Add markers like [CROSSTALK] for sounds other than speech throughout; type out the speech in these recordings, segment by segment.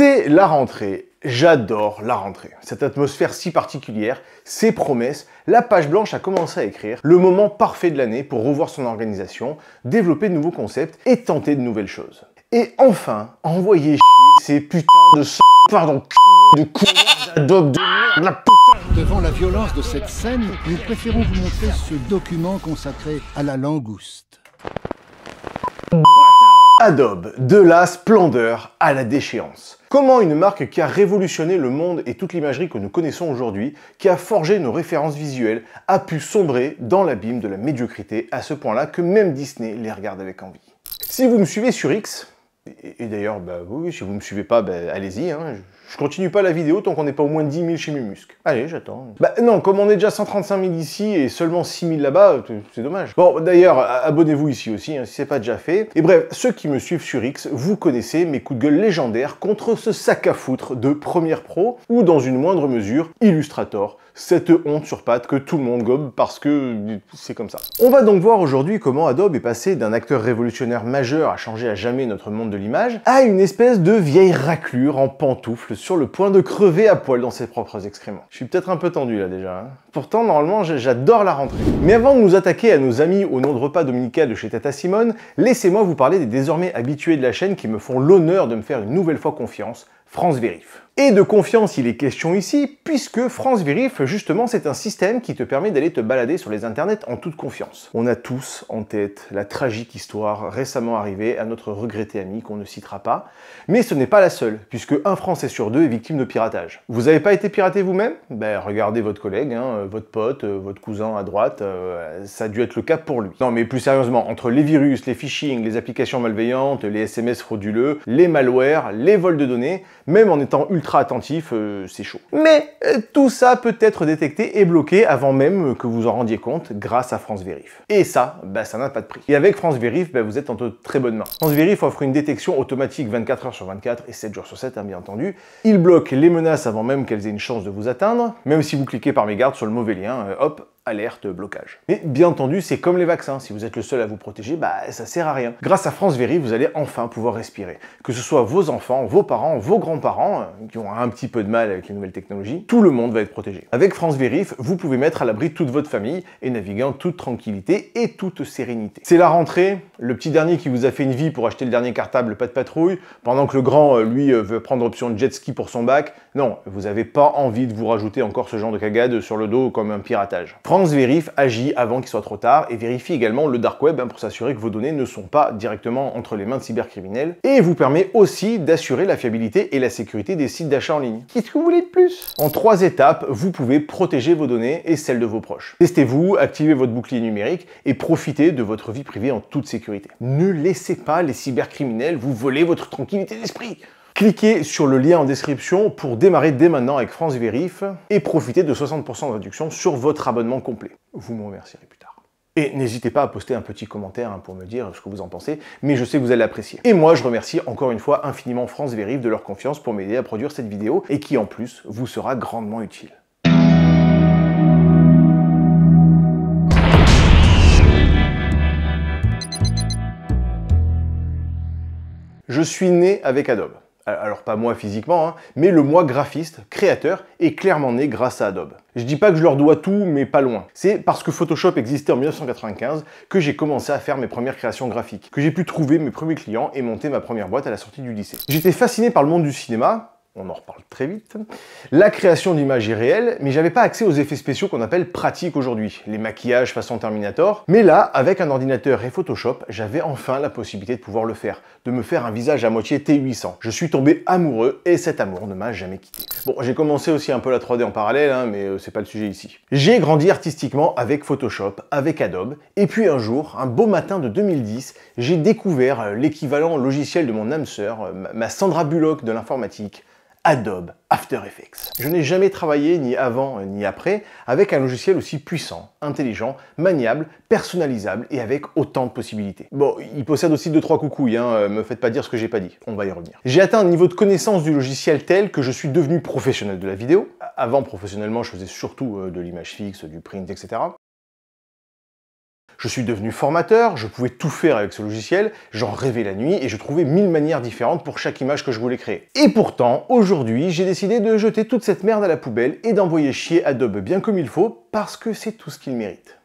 C'est la rentrée. J'adore la rentrée. Cette atmosphère si particulière, ces promesses, la page blanche a commencé à écrire, le moment parfait de l'année pour revoir son organisation, développer de nouveaux concepts et tenter de nouvelles choses. Et enfin, envoyer chier ces putains de s**. pardon, de quoi d'adobe de merde, la putain Devant la violence de cette scène, nous préférons vous montrer ce document consacré à la langouste. Adobe, de la splendeur à la déchéance. Comment une marque qui a révolutionné le monde et toute l'imagerie que nous connaissons aujourd'hui, qui a forgé nos références visuelles, a pu sombrer dans l'abîme de la médiocrité à ce point-là que même Disney les regarde avec envie. Si vous me suivez sur X, et, d'ailleurs, bah oui, si vous ne me suivez pas, bah, allez-y, hein, je continue pas la vidéo tant qu'on n'est pas au moins 10 000 chez Muscles. Allez, j'attends. Bah non, comme on est déjà 135 000 ici et seulement 6 000 là-bas, c'est dommage. Bon, d'ailleurs, abonnez-vous ici aussi, hein, si c'est pas déjà fait. Et bref, ceux qui me suivent sur X, vous connaissez mes coups de gueule légendaires contre ce sac à foutre de Premiere Pro, ou dans une moindre mesure, Illustrator. Cette honte sur patte que tout le monde gobe parce que c'est comme ça. On va donc voir aujourd'hui comment Adobe est passé d'un acteur révolutionnaire majeur à changer à jamais notre monde de l'image, à une espèce de vieille raclure en pantoufle sur le point de crever à poil dans ses propres excréments. Je suis peut-être un peu tendu là déjà. Hein. Pourtant, normalement, j'adore la rentrée. Mais avant de nous attaquer à nos amis au nom de repas dominical de chez Tata Simone, laissez-moi vous parler des désormais habitués de la chaîne qui me font l'honneur de me faire une nouvelle fois confiance, France Vérif. Et de confiance, il est question ici, puisque France Vérif, justement, c'est un système qui te permet d'aller te balader sur les internets en toute confiance. On a tous en tête la tragique histoire récemment arrivée à notre regretté ami qu'on ne citera pas, mais ce n'est pas la seule, puisque un Français sur deux est victime de piratage. Vous n'avez pas été piraté vous-même Ben regardez votre collègue, hein, euh, votre pote, euh, votre cousin à droite, euh, ça a dû être le cas pour lui. Non mais plus sérieusement, entre les virus, les phishing, les applications malveillantes, les SMS frauduleux, les malwares, les vols de données, même en étant ultra attentif, euh, c'est chaud. Mais euh, tout ça peut être détecté et bloqué avant même que vous en rendiez compte grâce à France Vérif. Et ça, bah, ça n'a pas de prix. Et avec France Vérif, bah, vous êtes en très bonnes mains. France Vérif offre une détection automatique 24 heures sur 24 et 7 jours sur 7, hein, bien entendu. Il bloque les menaces avant même qu'elles aient une chance de vous atteindre, même si vous cliquez par mégarde sur le mauvais lien, euh, hop, alerte, blocage. Mais bien entendu, c'est comme les vaccins, si vous êtes le seul à vous protéger, bah ça sert à rien. Grâce à France Vérif, vous allez enfin pouvoir respirer. Que ce soit vos enfants, vos parents, vos grands-parents, euh, qui ont un petit peu de mal avec les nouvelles technologies, tout le monde va être protégé. Avec France Vérif, vous pouvez mettre à l'abri toute votre famille et naviguer en toute tranquillité et toute sérénité. C'est la rentrée, le petit dernier qui vous a fait une vie pour acheter le dernier cartable, pas de patrouille, pendant que le grand, euh, lui, euh, veut prendre option de jet ski pour son bac, non, vous n'avez pas envie de vous rajouter encore ce genre de cagade sur le dos comme un piratage. France Vérif agit avant qu'il soit trop tard et vérifie également le dark web hein, pour s'assurer que vos données ne sont pas directement entre les mains de cybercriminels et vous permet aussi d'assurer la fiabilité et la sécurité des sites d'achat en ligne. Qu'est-ce que vous voulez de plus En trois étapes, vous pouvez protéger vos données et celles de vos proches. Testez-vous, activez votre bouclier numérique et profitez de votre vie privée en toute sécurité. Ne laissez pas les cybercriminels vous voler votre tranquillité d'esprit. Cliquez sur le lien en description pour démarrer dès maintenant avec France Vérif et profiter de 60% de réduction sur votre abonnement complet. Vous me remercierez plus tard. Et n'hésitez pas à poster un petit commentaire hein, pour me dire ce que vous en pensez, mais je sais que vous allez l'apprécier. Et moi, je remercie encore une fois infiniment France Vérif de leur confiance pour m'aider à produire cette vidéo et qui en plus vous sera grandement utile. Je suis né avec Adobe alors pas moi physiquement, hein, mais le moi graphiste, créateur, est clairement né grâce à Adobe. Je dis pas que je leur dois tout, mais pas loin. C'est parce que Photoshop existait en 1995 que j'ai commencé à faire mes premières créations graphiques, que j'ai pu trouver mes premiers clients et monter ma première boîte à la sortie du lycée. J'étais fasciné par le monde du cinéma, on en reparle très vite, la création d'images irréelles, mais j'avais pas accès aux effets spéciaux qu'on appelle pratiques aujourd'hui, les maquillages façon Terminator. Mais là, avec un ordinateur et Photoshop, j'avais enfin la possibilité de pouvoir le faire, de me faire un visage à moitié T800. Je suis tombé amoureux et cet amour ne m'a jamais quitté. Bon, j'ai commencé aussi un peu la 3D en parallèle, hein, mais euh, c'est pas le sujet ici. J'ai grandi artistiquement avec Photoshop, avec Adobe, et puis un jour, un beau matin de 2010, j'ai découvert euh, l'équivalent logiciel de mon âme sœur, euh, ma Sandra Bullock de l'informatique, Adobe After Effects. Je n'ai jamais travaillé, ni avant ni après, avec un logiciel aussi puissant, intelligent, maniable, personnalisable et avec autant de possibilités. Bon, il possède aussi 2 trois coucouilles, hein, euh, me faites pas dire ce que j'ai pas dit, on va y revenir. J'ai atteint un niveau de connaissance du logiciel tel que je suis devenu professionnel de la vidéo. Avant, professionnellement, je faisais surtout euh, de l'image fixe, du print, etc. Je suis devenu formateur, je pouvais tout faire avec ce logiciel, j'en rêvais la nuit et je trouvais mille manières différentes pour chaque image que je voulais créer. Et pourtant, aujourd'hui, j'ai décidé de jeter toute cette merde à la poubelle et d'envoyer chier Adobe bien comme il faut parce que c'est tout ce qu'il mérite.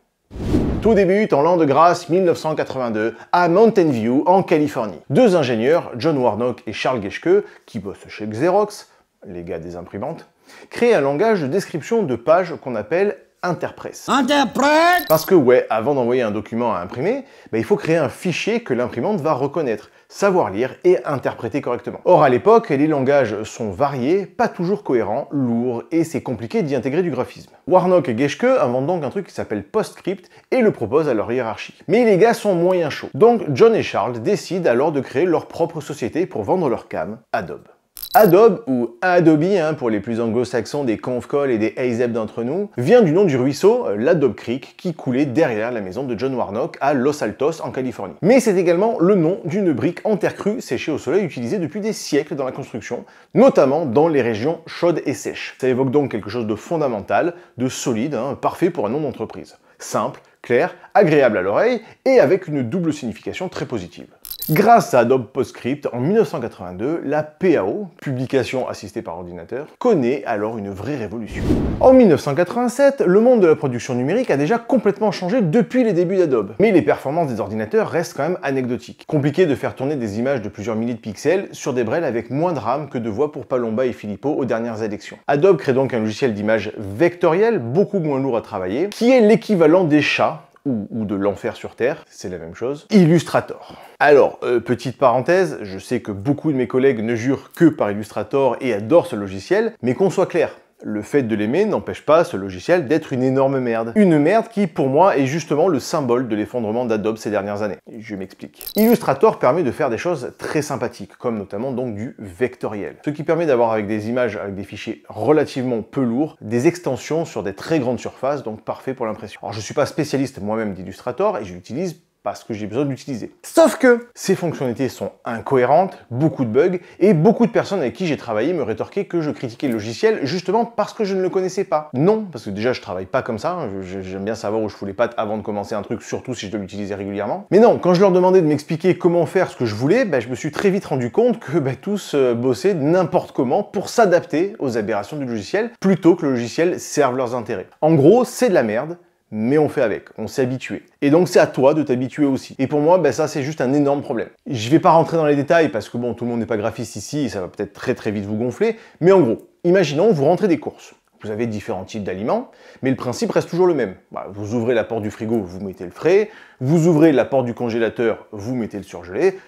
Tout débute en l'an de grâce 1982 à Mountain View en Californie. Deux ingénieurs, John Warnock et Charles Geschke, qui bossent chez Xerox, les gars des imprimantes, créent un langage de description de pages qu'on appelle Interpress. Interprète Parce que ouais, avant d'envoyer un document à imprimer, ben, il faut créer un fichier que l'imprimante va reconnaître, savoir lire et interpréter correctement. Or à l'époque, les langages sont variés, pas toujours cohérents, lourds, et c'est compliqué d'y intégrer du graphisme. Warnock et Geschke inventent donc un truc qui s'appelle PostScript et le proposent à leur hiérarchie. Mais les gars sont moyen chauds. Donc John et Charles décident alors de créer leur propre société pour vendre leur cam, Adobe. Adobe, ou Adobe hein, pour les plus anglo-saxons des Confcol et des ASEP d'entre nous, vient du nom du ruisseau, euh, l'Adobe Creek, qui coulait derrière la maison de John Warnock à Los Altos en Californie. Mais c'est également le nom d'une brique en terre crue séchée au soleil utilisée depuis des siècles dans la construction, notamment dans les régions chaudes et sèches. Ça évoque donc quelque chose de fondamental, de solide, hein, parfait pour un nom d'entreprise. Simple, clair, agréable à l'oreille et avec une double signification très positive. Grâce à Adobe PostScript, en 1982, la PAO, publication assistée par ordinateur, connaît alors une vraie révolution. En 1987, le monde de la production numérique a déjà complètement changé depuis les débuts d'Adobe. Mais les performances des ordinateurs restent quand même anecdotiques. Compliqué de faire tourner des images de plusieurs milliers de pixels sur des brels avec moins de RAM que de voix pour Palomba et Filippo aux dernières élections. Adobe crée donc un logiciel d'image vectoriel, beaucoup moins lourd à travailler, qui est l'équivalent des chats ou, de l'enfer sur Terre, c'est la même chose, Illustrator. Alors, euh, petite parenthèse, je sais que beaucoup de mes collègues ne jurent que par Illustrator et adorent ce logiciel, mais qu'on soit clair, le fait de l'aimer n'empêche pas ce logiciel d'être une énorme merde. Une merde qui, pour moi, est justement le symbole de l'effondrement d'Adobe ces dernières années. Je m'explique. Illustrator permet de faire des choses très sympathiques, comme notamment donc du vectoriel. Ce qui permet d'avoir avec des images, avec des fichiers relativement peu lourds, des extensions sur des très grandes surfaces, donc parfait pour l'impression. Alors je suis pas spécialiste moi-même d'Illustrator, et j'utilise parce que j'ai besoin d'utiliser. Sauf que ces fonctionnalités sont incohérentes, beaucoup de bugs, et beaucoup de personnes avec qui j'ai travaillé me rétorquaient que je critiquais le logiciel justement parce que je ne le connaissais pas. Non, parce que déjà je travaille pas comme ça, hein. j'aime bien savoir où je fous les pattes avant de commencer un truc, surtout si je dois l'utiliser régulièrement. Mais non, quand je leur demandais de m'expliquer comment faire ce que je voulais, ben, je me suis très vite rendu compte que ben, tous euh, bossaient n'importe comment pour s'adapter aux aberrations du logiciel, plutôt que le logiciel serve leurs intérêts. En gros, c'est de la merde, mais on fait avec, on s'est habitué. Et donc c'est à toi de t'habituer aussi. Et pour moi, ben ça c'est juste un énorme problème. Je vais pas rentrer dans les détails parce que bon, tout le monde n'est pas graphiste ici, et ça va peut-être très très vite vous gonfler, mais en gros, imaginons vous rentrez des courses. Vous avez différents types d'aliments, mais le principe reste toujours le même. Bah, vous ouvrez la porte du frigo, vous mettez le frais, vous ouvrez la porte du congélateur, vous mettez le surgelé,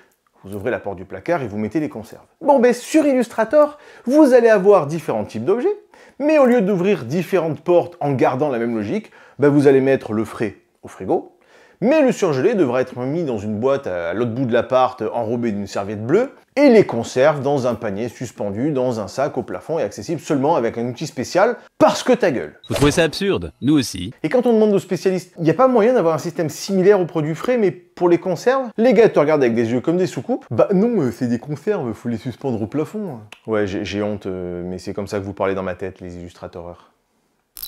vous ouvrez la porte du placard et vous mettez les conserves. Bon ben sur Illustrator, vous allez avoir différents types d'objets, mais au lieu d'ouvrir différentes portes en gardant la même logique, bah, vous allez mettre le frais au frigo, mais le surgelé devra être mis dans une boîte à l'autre bout de l'appart enrobée d'une serviette bleue et les conserves dans un panier suspendu dans un sac au plafond et accessible seulement avec un outil spécial parce que ta gueule. Vous trouvez ça absurde Nous aussi. Et quand on demande aux spécialistes, il n'y a pas moyen d'avoir un système similaire aux produits frais mais pour les conserves Les gars te regardent avec des yeux comme des soucoupes. Bah non, euh, c'est des conserves, faut les suspendre au plafond. Ouais, j'ai honte, euh, mais c'est comme ça que vous parlez dans ma tête, les illustrateurs.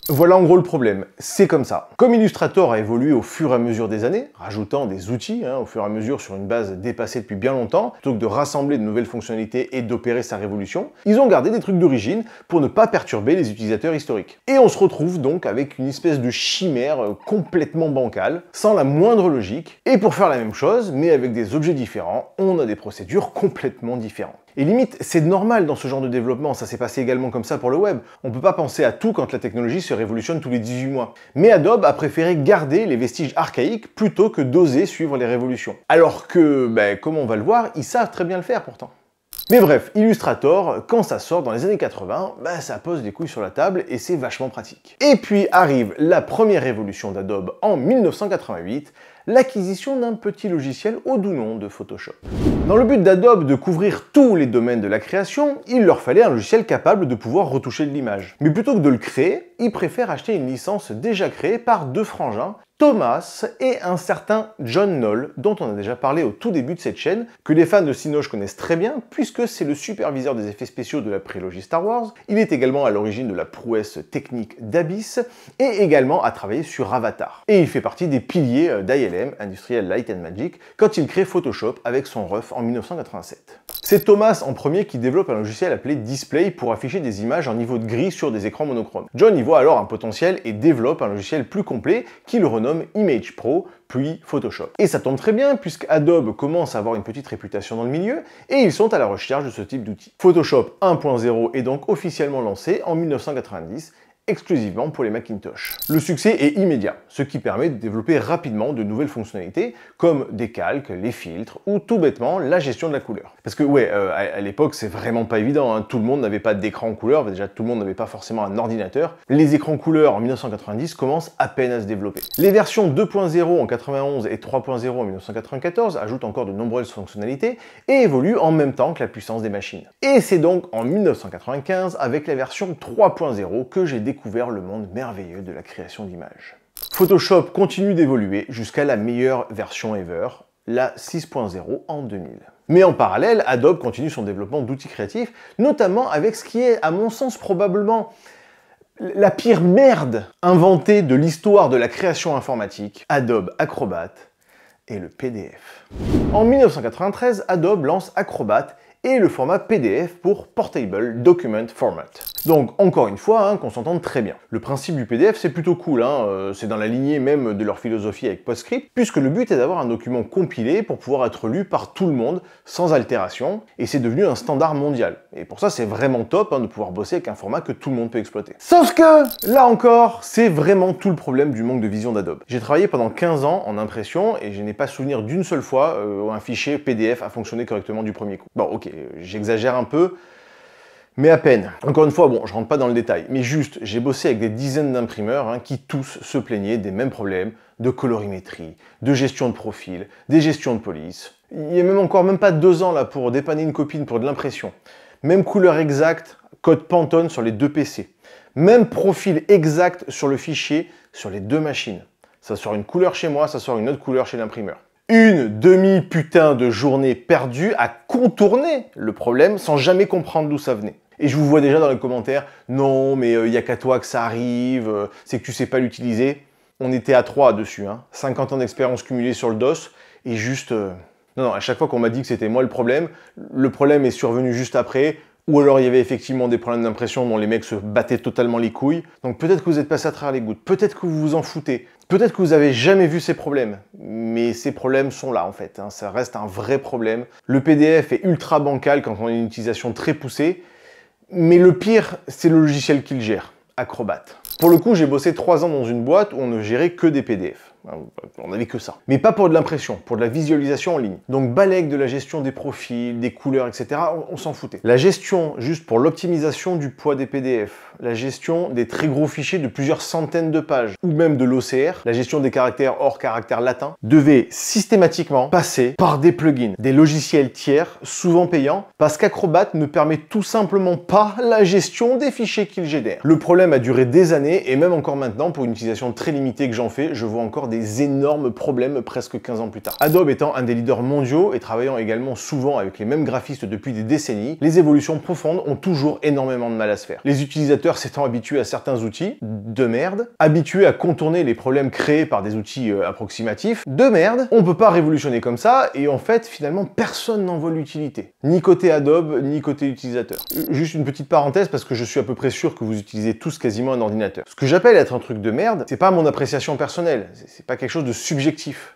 Voilà en gros le problème, c'est comme ça. Comme Illustrator a évolué au fur et à mesure des années, rajoutant des outils hein, au fur et à mesure sur une base dépassée depuis bien longtemps, plutôt que de rassembler de nouvelles fonctionnalités et d'opérer sa révolution, ils ont gardé des trucs d'origine pour ne pas perturber les utilisateurs historiques. Et on se retrouve donc avec une espèce de chimère euh, complètement bancale, sans la moindre logique, et pour faire la même chose, mais avec des objets différents, on a des procédures complètement différentes. Et limite, c'est normal dans ce genre de développement, ça s'est passé également comme ça pour le web. On ne peut pas penser à tout quand la technologie se révolutionne tous les 18 mois. Mais Adobe a préféré garder les vestiges archaïques plutôt que d'oser suivre les révolutions. Alors que, ben, comme on va le voir, ils savent très bien le faire pourtant. Mais bref, Illustrator, quand ça sort dans les années 80, ben ça pose des couilles sur la table et c'est vachement pratique. Et puis arrive la première révolution d'Adobe en 1988 l'acquisition d'un petit logiciel au doux nom de Photoshop. Dans le but d'Adobe de couvrir tous les domaines de la création, il leur fallait un logiciel capable de pouvoir retoucher de l'image. Mais plutôt que de le créer, ils préfèrent acheter une licence déjà créée par deux frangins Thomas et un certain John Knoll, dont on a déjà parlé au tout début de cette chaîne, que les fans de Cinoche connaissent très bien, puisque c'est le superviseur des effets spéciaux de la prélogie Star Wars. Il est également à l'origine de la prouesse technique d'Abyss, et également à travailler sur Avatar. Et il fait partie des piliers euh, d'ILM, Industrial Light and Magic, quand il crée Photoshop avec son ref en 1987. C'est Thomas en premier qui développe un logiciel appelé Display pour afficher des images en niveau de gris sur des écrans monochromes. John y voit alors un potentiel et développe un logiciel plus complet qui le renomme Image Pro, puis Photoshop. Et ça tombe très bien puisque Adobe commence à avoir une petite réputation dans le milieu et ils sont à la recherche de ce type d'outils. Photoshop 1.0 est donc officiellement lancé en 1990 exclusivement pour les Macintosh. Le succès est immédiat, ce qui permet de développer rapidement de nouvelles fonctionnalités comme des calques, les filtres ou tout bêtement la gestion de la couleur. Parce que ouais, euh, à, l'époque c'est vraiment pas évident, hein. tout le monde n'avait pas d'écran couleur, déjà tout le monde n'avait pas forcément un ordinateur. Les écrans couleur en 1990 commencent à peine à se développer. Les versions 2.0 en 91 et 3.0 en 1994 ajoutent encore de nombreuses fonctionnalités et évoluent en même temps que la puissance des machines. Et c'est donc en 1995 avec la version 3.0 que j'ai découvert le monde merveilleux de la création d'images. Photoshop continue d'évoluer jusqu'à la meilleure version ever, la 6.0 en 2000. Mais en parallèle, Adobe continue son développement d'outils créatifs, notamment avec ce qui est, à mon sens, probablement la pire merde inventée de l'histoire de la création informatique, Adobe Acrobat et le PDF. En 1993, Adobe lance Acrobat et le format PDF pour Portable Document Format. Donc encore une fois, hein, qu'on s'entende très bien. Le principe du PDF c'est plutôt cool, hein, euh, c'est dans la lignée même de leur philosophie avec PostScript, puisque le but est d'avoir un document compilé pour pouvoir être lu par tout le monde sans altération, et c'est devenu un standard mondial. Et pour ça c'est vraiment top hein, de pouvoir bosser avec un format que tout le monde peut exploiter. Sauf que, là encore, c'est vraiment tout le problème du manque de vision d'Adobe. J'ai travaillé pendant 15 ans en impression et je n'ai pas souvenir d'une seule fois euh, où un fichier PDF a fonctionné correctement du premier coup. Bon ok, euh, j'exagère un peu, mais à peine. Encore une fois, bon, je rentre pas dans le détail, mais juste, j'ai bossé avec des dizaines d'imprimeurs hein, qui tous se plaignaient des mêmes problèmes de colorimétrie, de gestion de profil, des gestions de police. Il y a même encore même pas deux ans là pour dépanner une copine pour de l'impression. Même couleur exacte, code Pantone sur les deux PC. Même profil exact sur le fichier sur les deux machines. Ça sort une couleur chez moi, ça sort une autre couleur chez l'imprimeur. Une demi putain de journée perdue à contourner le problème sans jamais comprendre d'où ça venait. Et je vous vois déjà dans les commentaires, non, mais euh, il n'y a qu'à toi que ça arrive, euh, c'est que tu sais pas l'utiliser. On était à trois dessus, hein. 50 ans d'expérience cumulée sur le DOS, et juste... Euh, non, non, à chaque fois qu'on m'a dit que c'était moi le problème, le problème est survenu juste après, ou alors il y avait effectivement des problèmes d'impression dont les mecs se battaient totalement les couilles. Donc peut-être que vous êtes passé à travers les gouttes, peut-être que vous vous en foutez, peut-être que vous avez jamais vu ces problèmes, mais ces problèmes sont là en fait, hein. ça reste un vrai problème. Le PDF est ultra bancal quand on a une utilisation très poussée, mais le pire, c'est le logiciel qu'il gère, Acrobat. Pour le coup, j'ai bossé 3 ans dans une boîte où on ne gérait que des PDF. Hein, on n'avait que ça. Mais pas pour de l'impression, pour de la visualisation en ligne. Donc balec de la gestion des profils, des couleurs, etc., on, s'en foutait. La gestion juste pour l'optimisation du poids des PDF, la gestion des très gros fichiers de plusieurs centaines de pages, ou même de l'OCR, la gestion des caractères hors caractère latin, devait systématiquement passer par des plugins, des logiciels tiers, souvent payants, parce qu'Acrobat ne permet tout simplement pas la gestion des fichiers qu'il génère. Le problème a duré des années, et même encore maintenant, pour une utilisation très limitée que j'en fais, je vois encore des énormes problèmes presque 15 ans plus tard. Adobe étant un des leaders mondiaux et travaillant également souvent avec les mêmes graphistes depuis des décennies, les évolutions profondes ont toujours énormément de mal à se faire. Les utilisateurs s'étant habitués à certains outils de merde, habitués à contourner les problèmes créés par des outils euh, approximatifs de merde, on peut pas révolutionner comme ça et en fait finalement personne n'en voit l'utilité. Ni côté Adobe, ni côté utilisateur. Euh, juste une petite parenthèse parce que je suis à peu près sûr que vous utilisez tous quasiment un ordinateur. Ce que j'appelle être un truc de merde, c'est pas mon appréciation personnelle, c'est pas quelque chose de subjectif.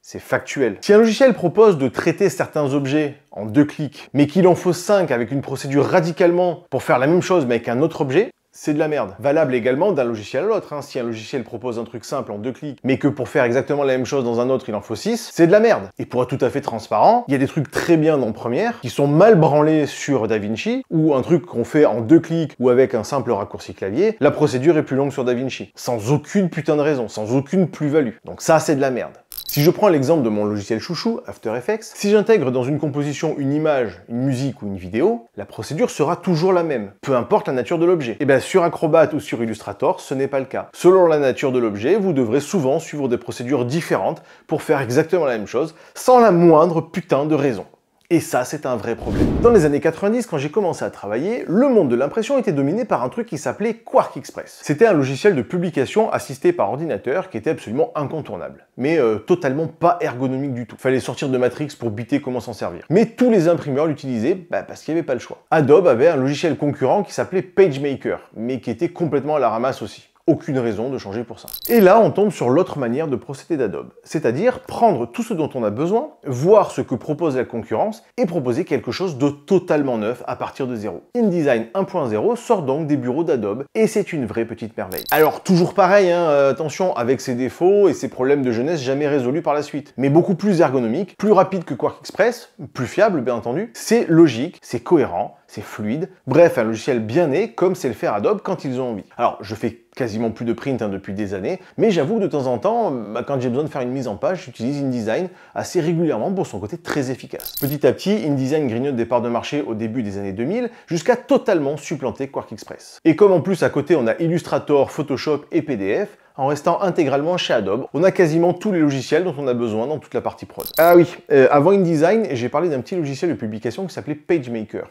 C'est factuel. Si un logiciel propose de traiter certains objets en deux clics, mais qu'il en faut cinq avec une procédure radicalement pour faire la même chose mais avec un autre objet, c'est de la merde. Valable également d'un logiciel à l'autre. Hein. Si un logiciel propose un truc simple en deux clics, mais que pour faire exactement la même chose dans un autre, il en faut six, c'est de la merde. Et pour être tout à fait transparent, il y a des trucs très bien en Première qui sont mal branlés sur DaVinci, ou un truc qu'on fait en deux clics ou avec un simple raccourci clavier, la procédure est plus longue sur DaVinci. Sans aucune putain de raison, sans aucune plus-value. Donc ça, c'est de la merde. Si je prends l'exemple de mon logiciel chouchou, After Effects, si j'intègre dans une composition une image, une musique ou une vidéo, la procédure sera toujours la même, peu importe la nature de l'objet. Et eh bien sur Acrobat ou sur Illustrator, ce n'est pas le cas. Selon la nature de l'objet, vous devrez souvent suivre des procédures différentes pour faire exactement la même chose, sans la moindre putain de raison. Et ça, c'est un vrai problème. Dans les années 90, quand j'ai commencé à travailler, le monde de l'impression était dominé par un truc qui s'appelait Quark Express. C'était un logiciel de publication assisté par ordinateur qui était absolument incontournable, mais euh, totalement pas ergonomique du tout. Fallait sortir de Matrix pour biter comment s'en servir. Mais tous les imprimeurs l'utilisaient bah, parce qu'il n'y avait pas le choix. Adobe avait un logiciel concurrent qui s'appelait PageMaker, mais qui était complètement à la ramasse aussi aucune raison de changer pour ça. Et là, on tombe sur l'autre manière de procéder d'Adobe, c'est-à-dire prendre tout ce dont on a besoin, voir ce que propose la concurrence et proposer quelque chose de totalement neuf à partir de zéro. InDesign 1.0 sort donc des bureaux d'Adobe et c'est une vraie petite merveille. Alors toujours pareil, hein, euh, attention avec ses défauts et ses problèmes de jeunesse jamais résolus par la suite, mais beaucoup plus ergonomique, plus rapide que Quark Express, plus fiable bien entendu, c'est logique, c'est cohérent, c'est fluide. Bref, un logiciel bien né, comme c'est le faire Adobe quand ils ont envie. Alors, je fais quasiment plus de print hein, depuis des années, mais j'avoue de temps en temps, bah, quand j'ai besoin de faire une mise en page, j'utilise InDesign assez régulièrement pour son côté très efficace. Petit à petit, InDesign grignote des parts de marché au début des années 2000, jusqu'à totalement supplanter Quark Express. Et comme en plus à côté on a Illustrator, Photoshop et PDF, en restant intégralement chez Adobe. On a quasiment tous les logiciels dont on a besoin dans toute la partie prod. Ah oui, euh, avant InDesign, j'ai parlé d'un petit logiciel de publication qui s'appelait PageMaker.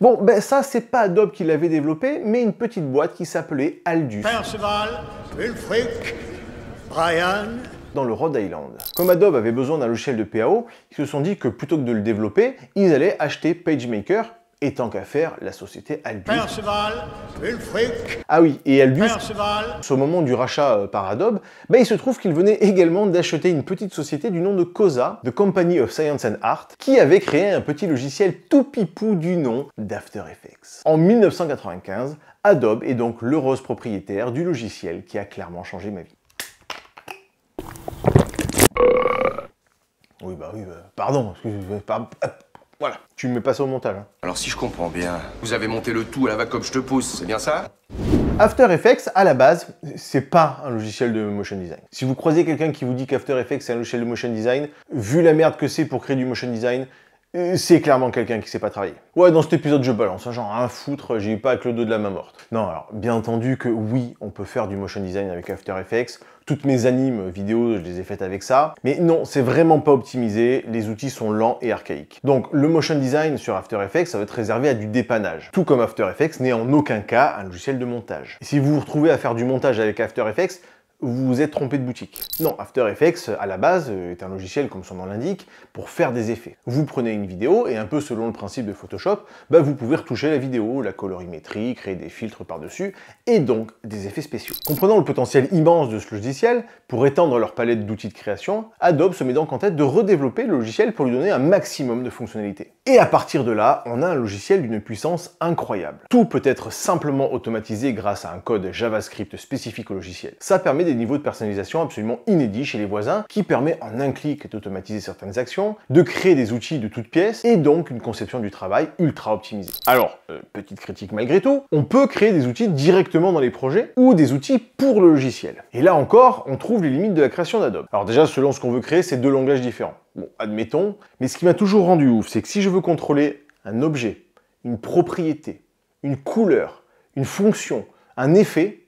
Bon, ben ça, c'est pas Adobe qui l'avait développé, mais une petite boîte qui s'appelait Aldus. Percival, Ulfric, Brian, dans le Rhode Island. Comme Adobe avait besoin d'un logiciel de PAO, ils se sont dit que plutôt que de le développer, ils allaient acheter PageMaker et tant qu'à faire, la société Albus. Perceval, Ah oui, et Albus, Perceval. au moment du rachat euh, par Adobe, ben, il se trouve qu'il venait également d'acheter une petite société du nom de COSA, The Company of Science and Art, qui avait créé un petit logiciel tout pipou du nom d'After Effects. En 1995, Adobe est donc l'heureuse propriétaire du logiciel qui a clairement changé ma vie. Oui, bah oui, bah, pardon, excusez-moi. Voilà. Tu me mets pas ça au montage. Hein. Alors si je comprends bien, vous avez monté le tout à la vacop, je te pousse, c'est bien ça After Effects, à la base, c'est pas un logiciel de motion design. Si vous croisez quelqu'un qui vous dit qu'After Effects c'est un logiciel de motion design, vu la merde que c'est pour créer du motion design, euh, c'est clairement quelqu'un qui sait pas travailler. Ouais, dans cet épisode, je balance, hein, genre un foutre, j'ai eu pas avec le dos de la main morte. Non, alors, bien entendu que oui, on peut faire du motion design avec After Effects, toutes mes animes vidéos, je les ai faites avec ça, mais non, c'est vraiment pas optimisé, les outils sont lents et archaïques. Donc, le motion design sur After Effects, ça va être réservé à du dépannage, tout comme After Effects n'est en aucun cas un logiciel de montage. si vous vous retrouvez à faire du montage avec After Effects, vous vous êtes trompé de boutique. Non, After Effects, à la base, euh, est un logiciel, comme son nom l'indique, pour faire des effets. Vous prenez une vidéo, et un peu selon le principe de Photoshop, bah, vous pouvez retoucher la vidéo, la colorimétrie, créer des filtres par-dessus, et donc des effets spéciaux. Comprenant le potentiel immense de ce logiciel, pour étendre leur palette d'outils de création, Adobe se met donc en tête de redévelopper le logiciel pour lui donner un maximum de fonctionnalités. Et à partir de là, on a un logiciel d'une puissance incroyable. Tout peut être simplement automatisé grâce à un code JavaScript spécifique au logiciel. Ça permet des niveaux de personnalisation absolument inédits chez les voisins, qui permet en un clic d'automatiser certaines actions, de créer des outils de toutes pièces, et donc une conception du travail ultra optimisée. Alors, euh, petite critique malgré tout, on peut créer des outils directement dans les projets, ou des outils pour le logiciel. Et là encore, on trouve les limites de la création d'Adobe. Alors déjà, selon ce qu'on veut créer, c'est deux langages différents. Bon, admettons, mais ce qui m'a toujours rendu ouf, c'est que si je veux contrôler un objet, une propriété, une couleur, une fonction, un effet,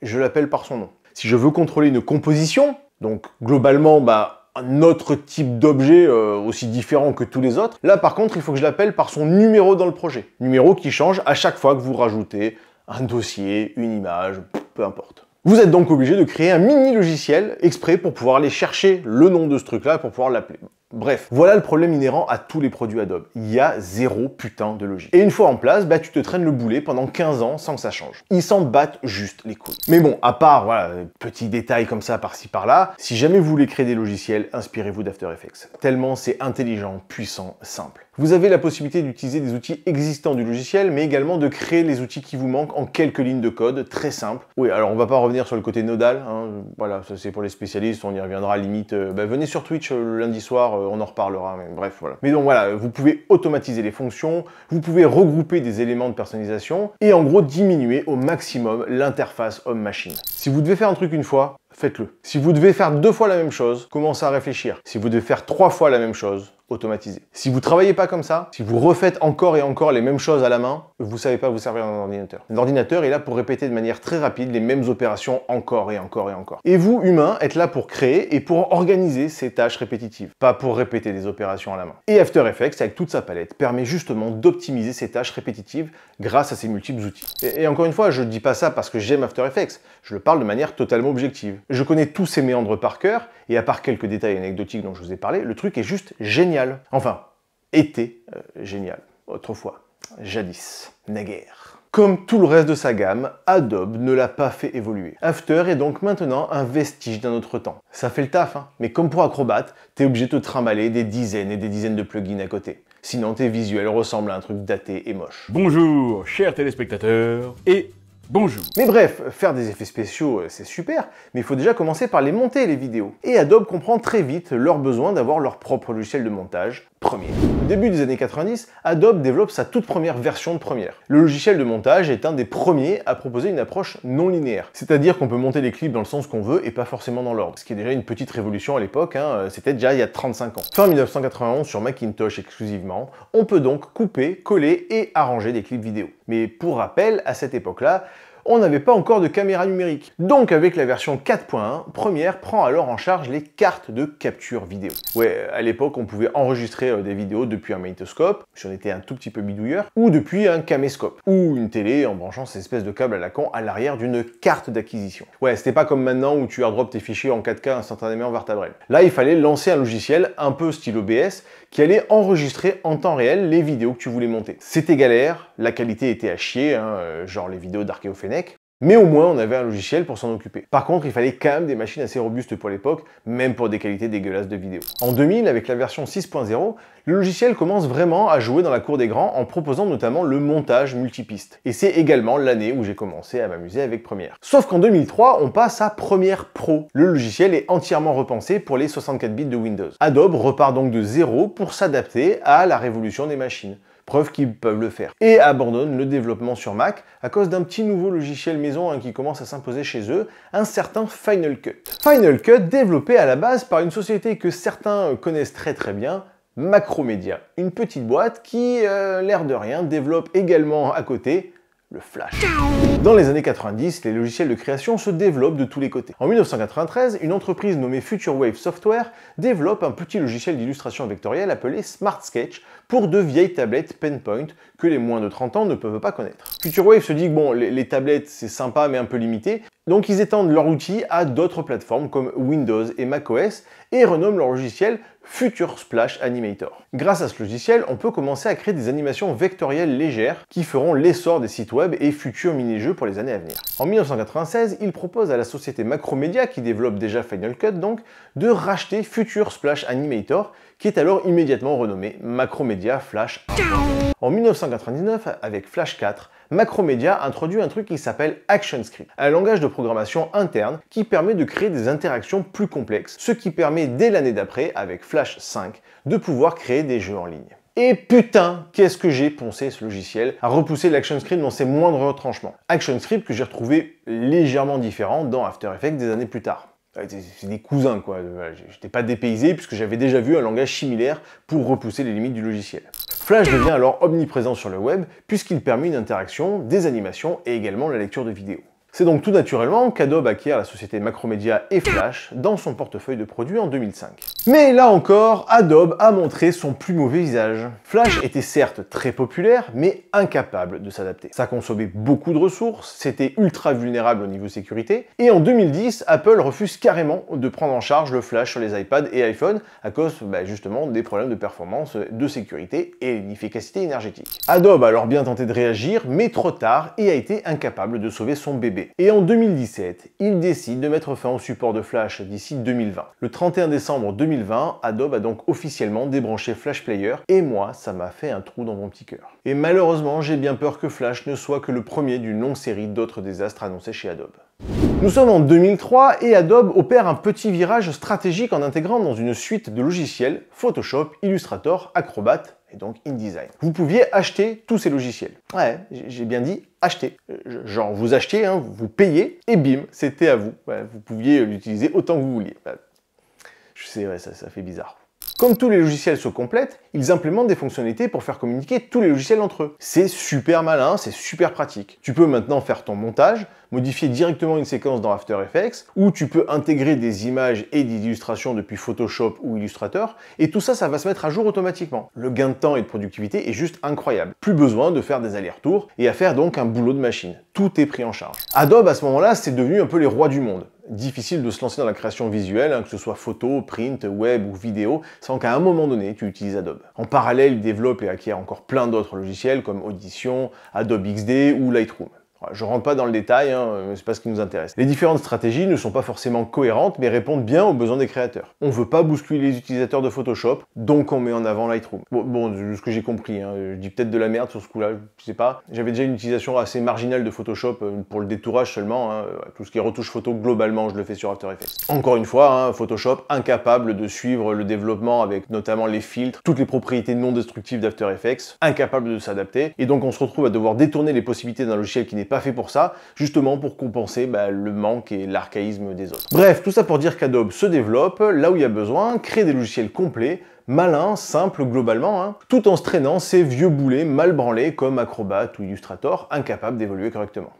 je l'appelle par son nom. Si je veux contrôler une composition, donc globalement, bah, un autre type d'objet euh, aussi différent que tous les autres. Là par contre, il faut que je l'appelle par son numéro dans le projet. Numéro qui change à chaque fois que vous rajoutez un dossier, une image, peu importe. Vous êtes donc obligé de créer un mini logiciel exprès pour pouvoir aller chercher le nom de ce truc-là pour pouvoir l'appeler. Bref, voilà le problème inhérent à tous les produits Adobe. Il y a zéro putain de logique. Et une fois en place, bah, tu te traînes le boulet pendant 15 ans sans que ça change. Ils s'en battent juste les couilles. Mais bon, à part, voilà, petits détails comme ça par-ci par-là, si jamais vous voulez créer des logiciels, inspirez-vous d'After Effects. Tellement c'est intelligent, puissant, simple. Vous avez la possibilité d'utiliser des outils existants du logiciel, mais également de créer les outils qui vous manquent en quelques lignes de code, très simple. Oui, alors on va pas revenir sur le côté nodal. Hein. voilà, ça c'est pour les spécialistes, on y reviendra limite. Euh, bah, venez sur Twitch euh, lundi soir, euh, on en reparlera, mais bref, voilà. Mais donc voilà, vous pouvez automatiser les fonctions, vous pouvez regrouper des éléments de personnalisation et en gros diminuer au maximum l'interface homme-machine. Si vous devez faire un truc une fois, faites-le. Si vous devez faire deux fois la même chose, commencez à réfléchir. Si vous devez faire trois fois la même chose, automatisé. Si vous travaillez pas comme ça, si vous refaites encore et encore les mêmes choses à la main, vous savez pas vous servir d'un ordinateur. L'ordinateur est là pour répéter de manière très rapide les mêmes opérations encore et encore et encore. Et vous, humain, êtes là pour créer et pour organiser ces tâches répétitives, pas pour répéter des opérations à la main. Et After Effects, avec toute sa palette, permet justement d'optimiser ces tâches répétitives grâce à ses multiples outils. Et, et encore une fois, je ne dis pas ça parce que j'aime After Effects, je le parle de manière totalement objective. Je connais tous ces méandres par cœur, et à part quelques détails anecdotiques dont je vous ai parlé, le truc est juste génial Enfin, était euh, génial. Autrefois, jadis, naguère. Comme tout le reste de sa gamme, Adobe ne l'a pas fait évoluer. After est donc maintenant un vestige d'un autre temps. Ça fait le taf, hein mais comme pour Acrobat, t'es obligé de te trimballer des dizaines et des dizaines de plugins à côté. Sinon, tes visuels ressemblent à un truc daté et moche. Bonjour, chers téléspectateurs et Bonjour Mais bref, faire des effets spéciaux, euh, c'est super, mais il faut déjà commencer par les monter, les vidéos. Et Adobe comprend très vite leur besoin d'avoir leur propre logiciel de montage, premier. début des années 90, Adobe développe sa toute première version de première. Le logiciel de montage est un des premiers à proposer une approche non linéaire, c'est-à-dire qu'on peut monter les clips dans le sens qu'on veut et pas forcément dans l'ordre, ce qui est déjà une petite révolution à l'époque, hein, euh, c'était déjà il y a 35 ans. Fin 1991, sur Macintosh exclusivement, on peut donc couper, coller et arranger des clips vidéo. Mais pour rappel, à cette époque-là, on n'avait pas encore de caméra numérique. Donc avec la version 4.1, Première prend alors en charge les cartes de capture vidéo. Ouais, à l'époque, on pouvait enregistrer euh, des vidéos depuis un magnétoscope, si on était un tout petit peu bidouilleur, ou depuis un caméscope, ou une télé en branchant cette espèce de câble à la con à l'arrière d'une carte d'acquisition. Ouais, c'était pas comme maintenant où tu airdrops tes fichiers en 4K instantanément en ta Là, il fallait lancer un logiciel un peu style OBS qui allait enregistrer en temps réel les vidéos que tu voulais monter. C'était galère, la qualité était à chier, hein, euh, genre les vidéos d'Archéophénèque, mais au moins, on avait un logiciel pour s'en occuper. Par contre, il fallait quand même des machines assez robustes pour l'époque, même pour des qualités dégueulasses de vidéo. En 2000, avec la version 6.0, le logiciel commence vraiment à jouer dans la cour des grands en proposant notamment le montage multipiste. Et c'est également l'année où j'ai commencé à m'amuser avec Premiere. Sauf qu'en 2003, on passe à Premiere Pro. Le logiciel est entièrement repensé pour les 64 bits de Windows. Adobe repart donc de zéro pour s'adapter à la révolution des machines preuve qu'ils peuvent le faire, et abandonnent le développement sur Mac à cause d'un petit nouveau logiciel maison hein, qui commence à s'imposer chez eux, un certain Final Cut. Final Cut développé à la base par une société que certains connaissent très très bien, Macromedia, une petite boîte qui, euh, l'air de rien, développe également à côté le Flash. Dans les années 90, les logiciels de création se développent de tous les côtés. En 1993, une entreprise nommée Future Wave Software développe un petit logiciel d'illustration vectorielle appelé Smart Sketch pour de vieilles tablettes Penpoint que les moins de 30 ans ne peuvent pas connaître. Future Wave se dit que bon, les, tablettes c'est sympa mais un peu limité, donc ils étendent leur outil à d'autres plateformes comme Windows et macOS et renomme leur logiciel Future Splash Animator. Grâce à ce logiciel, on peut commencer à créer des animations vectorielles légères qui feront l'essor des sites web et futurs mini-jeux pour les années à venir. En 1996, il propose à la société Macromedia, qui développe déjà Final Cut donc, de racheter Future Splash Animator qui est alors immédiatement renommé Macromedia Flash. En 1999, avec Flash 4, Macromedia introduit un truc qui s'appelle ActionScript, un langage de programmation interne qui permet de créer des interactions plus complexes, ce qui permet dès l'année d'après, avec Flash 5, de pouvoir créer des jeux en ligne. Et putain, qu'est-ce que j'ai pensé ce logiciel à repousser l'ActionScript dans ses moindres retranchements. ActionScript que j'ai retrouvé légèrement différent dans After Effects des années plus tard. C'est des cousins, quoi. Euh, j'étais pas dépaysé puisque j'avais déjà vu un langage similaire pour repousser les limites du logiciel. Flash devient alors omniprésent sur le web puisqu'il permet une interaction, des animations et également la lecture de vidéos. C'est donc tout naturellement qu'Adobe acquiert la société Macromedia et Flash dans son portefeuille de produits en 2005. Mais là encore, Adobe a montré son plus mauvais visage. Flash était certes très populaire, mais incapable de s'adapter. Ça consommait beaucoup de ressources, c'était ultra vulnérable au niveau sécurité, et en 2010, Apple refuse carrément de prendre en charge le Flash sur les iPads et iPhone à cause bah, justement des problèmes de performance, de sécurité et d'efficacité énergétique. Adobe a alors bien tenté de réagir, mais trop tard, et a été incapable de sauver son bébé et en 2017, il décide de mettre fin au support de Flash d'ici 2020. Le 31 décembre 2020, Adobe a donc officiellement débranché Flash Player et moi, ça m'a fait un trou dans mon petit cœur. Et malheureusement, j'ai bien peur que Flash ne soit que le premier d'une longue série d'autres désastres annoncés chez Adobe. Nous sommes en 2003 et Adobe opère un petit virage stratégique en intégrant dans une suite de logiciels Photoshop, Illustrator, Acrobat, et donc InDesign. Vous pouviez acheter tous ces logiciels. Ouais, j'ai bien dit acheter. Euh, genre vous achetez, hein, vous payez, et bim, c'était à vous. vous pouviez l'utiliser autant que vous vouliez. Bah, je sais, ça fait bizarre. Comme tous les logiciels se complètent, ils implémentent des fonctionnalités pour faire communiquer tous les logiciels entre eux. C'est super malin, c'est super pratique. Tu peux maintenant faire ton montage, modifier directement une séquence dans After Effects, ou tu peux intégrer des images et des illustrations depuis Photoshop ou Illustrator, et tout ça, ça va se mettre à jour automatiquement. Le gain de temps et de productivité est juste incroyable. Plus besoin de faire des allers-retours et à faire donc un boulot de machine. Tout est pris en charge. Adobe, à ce moment-là, c'est devenu un peu les rois du monde difficile de se lancer dans la création visuelle, hein, que ce soit photo, print, web ou vidéo, sans qu'à un moment donné, tu utilises Adobe. En parallèle, il développe et acquiert encore plein d'autres logiciels comme Audition, Adobe XD ou Lightroom. Je rentre pas dans le détail, hein, c'est pas ce qui nous intéresse. Les différentes stratégies ne sont pas forcément cohérentes, mais répondent bien aux besoins des créateurs. On ne veut pas bousculer les utilisateurs de Photoshop, donc on met en avant Lightroom. Bon, ce que j'ai compris, hein, je dis peut-être de la merde sur ce coup-là, je sais pas. J'avais déjà une utilisation assez marginale de Photoshop euh, pour le détourage seulement. Hein, euh, tout ce qui est retouche photo, globalement, je le fais sur After Effects. Encore une fois, hein, Photoshop incapable de suivre le développement avec notamment les filtres, toutes les propriétés non destructives d'After Effects, incapable de s'adapter, et donc on se retrouve à devoir détourner les possibilités d'un logiciel qui n'est pas fait pour ça, justement pour compenser bah, le manque et l'archaïsme des autres. Bref, tout ça pour dire qu'Adobe se développe là où il y a besoin, crée des logiciels complets, malins, simples globalement, hein, tout en se traînant ces vieux boulets mal branlés comme Acrobat ou Illustrator, incapables d'évoluer correctement.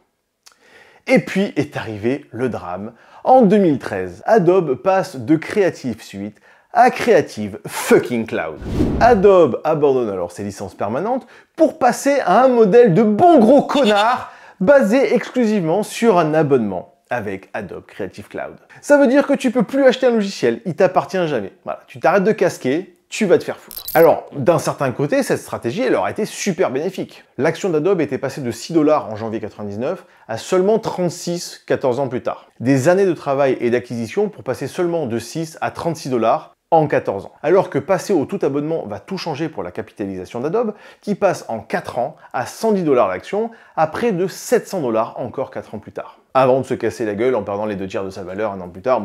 Et puis est arrivé le drame. En 2013, Adobe passe de Creative Suite à Creative Fucking Cloud. Adobe abandonne alors ses licences permanentes pour passer à un modèle de bon gros connard basé exclusivement sur un abonnement avec Adobe Creative Cloud. Ça veut dire que tu peux plus acheter un logiciel, il t'appartient jamais. Voilà, tu t'arrêtes de casquer, tu vas te faire foutre. Alors, d'un certain côté, cette stratégie, elle aurait été super bénéfique. L'action d'Adobe était passée de 6 dollars en janvier 99 à seulement 36 14 ans plus tard. Des années de travail et d'acquisition pour passer seulement de 6 à 36 dollars en 14 ans. Alors que passer au tout abonnement va tout changer pour la capitalisation d'Adobe, qui passe en 4 ans à 110 dollars l'action, à près de 700 dollars encore 4 ans plus tard. Avant de se casser la gueule en perdant les deux tiers de sa valeur un an plus tard,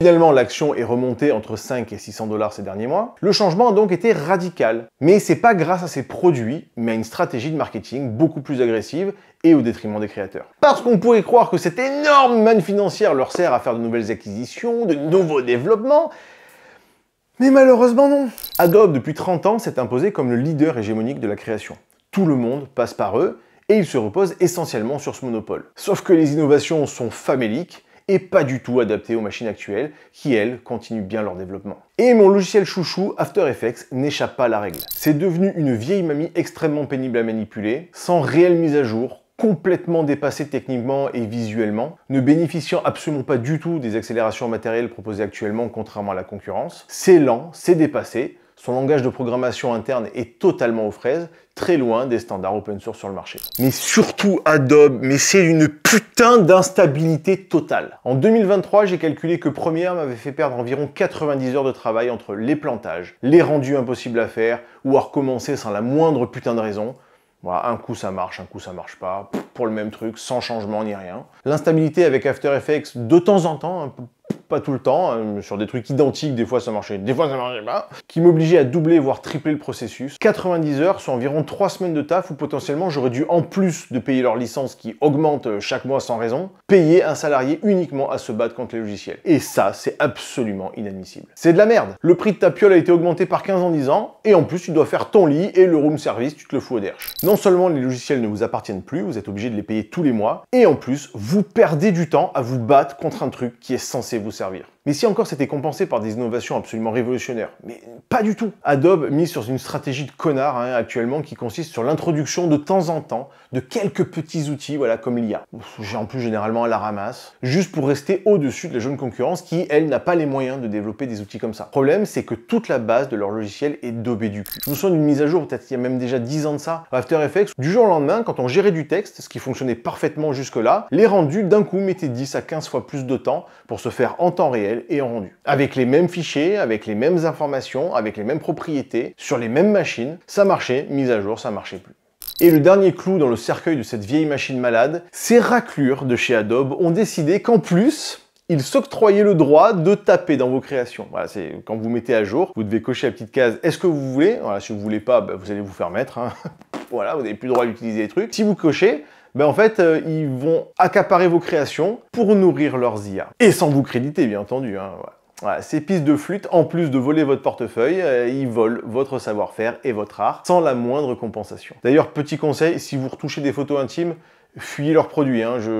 Finalement, l'action est remontée entre 5 et 600 dollars ces derniers mois. Le changement a donc été radical. Mais c'est pas grâce à ses produits, mais à une stratégie de marketing beaucoup plus agressive et au détriment des créateurs. Parce qu'on pourrait croire que cette énorme manne financière leur sert à faire de nouvelles acquisitions, de nouveaux développements, mais malheureusement non Adobe, depuis 30 ans, s'est imposé comme le leader hégémonique de la création. Tout le monde passe par eux, et ils se reposent essentiellement sur ce monopole. Sauf que les innovations sont faméliques, et pas du tout adaptées aux machines actuelles, qui elles continuent bien leur développement. Et mon logiciel chouchou, After Effects, n'échappe pas à la règle. C'est devenu une vieille mamie extrêmement pénible à manipuler, sans réelle mise à jour, complètement dépassé techniquement et visuellement, ne bénéficiant absolument pas du tout des accélérations matérielles proposées actuellement contrairement à la concurrence. C'est lent, c'est dépassé, son langage de programmation interne est totalement aux fraises, très loin des standards open source sur le marché. Mais surtout Adobe, mais c'est une putain d'instabilité totale. En 2023, j'ai calculé que Premiere m'avait fait perdre environ 90 heures de travail entre les plantages, les rendus impossibles à faire ou à recommencer sans la moindre putain de raison, voilà, un coup ça marche, un coup ça marche pas, pour le même truc, sans changement ni rien. L'instabilité avec After Effects de temps en temps, hein, pas tout le temps, hein, sur des trucs identiques, des fois ça marchait, des fois ça marchait pas, qui m'obligeait à doubler, voire tripler le processus. 90 heures, soit environ 3 semaines de taf, où potentiellement j'aurais dû, en plus de payer leur licence qui augmente euh, chaque mois sans raison, payer un salarié uniquement à se battre contre les logiciels. Et ça, c'est absolument inadmissible. C'est de la merde. Le prix de ta piole a été augmenté par 15 en 10 ans, et en plus tu dois faire ton lit et le room service, tu te le fous au derche. Non seulement les logiciels ne vous appartiennent plus, vous êtes obligé de les payer tous les mois, et en plus, vous perdez du temps à vous battre contre un truc qui est censé vous servir servir. Mais si encore c'était compensé par des innovations absolument révolutionnaires. Mais pas du tout Adobe mise sur une stratégie de connard hein, actuellement qui consiste sur l'introduction de temps en temps de quelques petits outils, voilà, comme il a. J'ai en plus généralement à la ramasse, juste pour rester au-dessus de la jeune concurrence qui, elle, n'a pas les moyens de développer des outils comme ça. problème, c'est que toute la base de leur logiciel est dobée du cul. Nous sommes d'une mise à jour, peut-être il y a même déjà 10 ans de ça. After Effects, du jour au lendemain, quand on gérait du texte, ce qui fonctionnait parfaitement jusque-là, les rendus d'un coup mettaient 10 à 15 fois plus de temps pour se faire en temps réel et et rendu. Avec les mêmes fichiers, avec les mêmes informations, avec les mêmes propriétés, sur les mêmes machines, ça marchait, mise à jour, ça marchait plus. Et le dernier clou dans le cercueil de cette vieille machine malade, ces raclures de chez Adobe ont décidé qu'en plus, ils s'octroyaient le droit de taper dans vos créations. Voilà, c'est quand vous mettez à jour, vous devez cocher la petite case est-ce que vous voulez Voilà, si vous voulez pas, ben, vous allez vous faire mettre. Hein. [LAUGHS] voilà, vous n'avez plus le droit d'utiliser les trucs. Si vous cochez, ben en fait, euh, ils vont accaparer vos créations pour nourrir leurs IA. Et sans vous créditer, bien entendu. Hein, ces pistes de flûte, en plus de voler votre portefeuille, euh, ils volent votre savoir-faire et votre art sans la moindre compensation. D'ailleurs, petit conseil, si vous retouchez des photos intimes, fuyez leurs produits. Hein. Je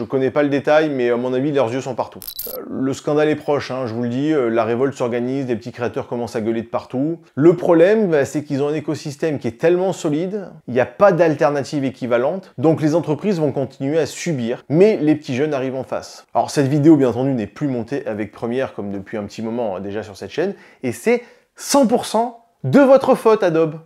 ne connais pas le détail, mais à mon avis, leurs yeux sont partout. Le scandale est proche, hein, je vous le dis. Euh, la révolte s'organise, des petits créateurs commencent à gueuler de partout. Le problème, bah, c'est qu'ils ont un écosystème qui est tellement solide, il n'y a pas d'alternative équivalente, donc les entreprises vont continuer à subir, mais les petits jeunes arrivent en face. Alors cette vidéo, bien entendu, n'est plus montée avec Première comme depuis un petit moment hein, déjà sur cette chaîne, et c'est 100% de votre faute, Adobe.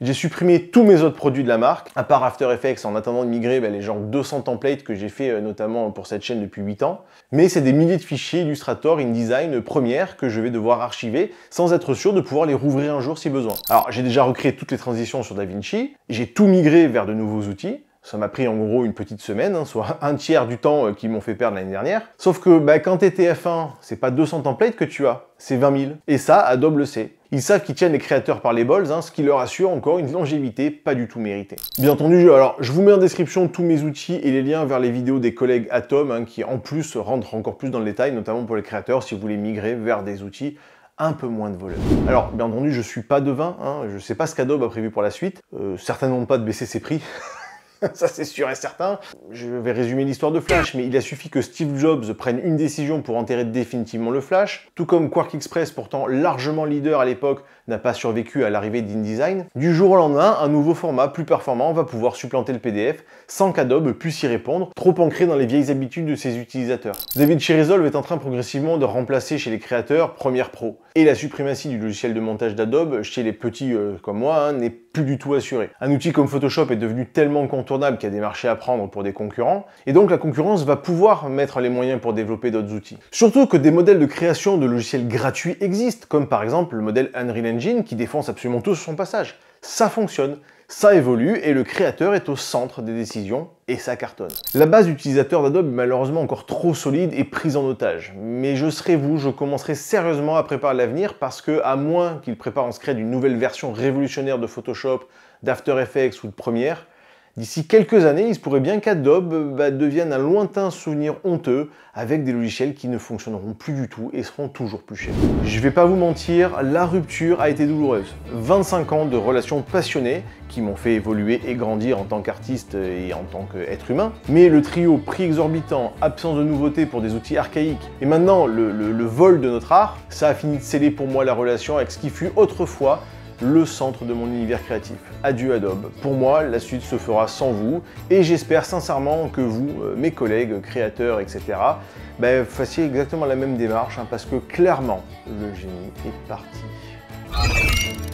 J'ai supprimé tous mes autres produits de la marque, à part After Effects en attendant de migrer ben, les genre 200 templates que j'ai fait euh, notamment pour cette chaîne depuis 8 ans. Mais c'est des milliers de fichiers Illustrator, InDesign, Premiere que je vais devoir archiver sans être sûr de pouvoir les rouvrir un jour si besoin. Alors j'ai déjà recréé toutes les transitions sur DaVinci, j'ai tout migré vers de nouveaux outils, ça m'a pris en gros une petite semaine, hein, soit un tiers du temps euh, qu'ils m'ont fait perdre l'année dernière. Sauf que ben, quand t'es TF1, c'est pas 200 templates que tu as, c'est 20 000. Et ça, Adobe le sait. Ils savent qu'ils tiennent les créateurs par les bols, hein, ce qui leur assure encore une longévité pas du tout méritée. Bien entendu, alors je vous mets en description tous mes outils et les liens vers les vidéos des collègues Atom hein, qui en plus rentrent encore plus dans le détail, notamment pour les créateurs si vous voulez migrer vers des outils un peu moins de voleurs. Alors, bien entendu, je suis pas devin, hein, je sais pas ce qu'Adobe a prévu pour la suite, euh, certainement pas de baisser ses prix, [LAUGHS] [LAUGHS] ça c'est sûr et certain. Je vais résumer l'histoire de Flash, mais il a suffi que Steve Jobs prenne une décision pour enterrer définitivement le Flash, tout comme Quark Express, pourtant largement leader à l'époque, n'a pas survécu à l'arrivée d'InDesign, du jour au lendemain, un nouveau format plus performant va pouvoir supplanter le PDF sans qu'Adobe puisse y répondre, trop ancré dans les vieilles habitudes de ses utilisateurs. DaVinci Resolve est en train progressivement de remplacer chez les créateurs Premiere Pro, et la suprématie du logiciel de montage d'Adobe chez les petits euh, comme moi hein, n'est plus du tout assurée. Un outil comme Photoshop est devenu tellement contournable qu'il y a des marchés à prendre pour des concurrents, et donc la concurrence va pouvoir mettre les moyens pour développer d'autres outils. Surtout que des modèles de création de logiciels gratuits existent, comme par exemple le modèle Unreal Engine qui défonce absolument tout sur son passage. Ça fonctionne, ça évolue et le créateur est au centre des décisions et ça cartonne. La base d'utilisateurs d'Adobe est malheureusement encore trop solide et prise en otage. Mais je serai vous, je commencerai sérieusement à préparer l'avenir parce que à moins qu'il prépare en secret d'une nouvelle version révolutionnaire de Photoshop, d'After Effects ou de Premiere, D'ici quelques années, il se pourrait bien qu'Adobe bah, devienne un lointain souvenir honteux avec des logiciels qui ne fonctionneront plus du tout et seront toujours plus chers. Je vais pas vous mentir, la rupture a été douloureuse. 25 ans de relations passionnées qui m'ont fait évoluer et grandir en tant qu'artiste et en tant qu'être humain. Mais le trio prix exorbitant, absence de nouveautés pour des outils archaïques et maintenant le vol de notre art, ça a fini de sceller pour moi la relation avec ce qui fut autrefois le centre de mon univers créatif. Adieu Adobe. Pour moi, la suite se fera sans vous et j'espère sincèrement que vous, euh, mes collègues, créateurs, etc., ben, fassiez exactement la même démarche hein, parce que clairement, le génie est parti.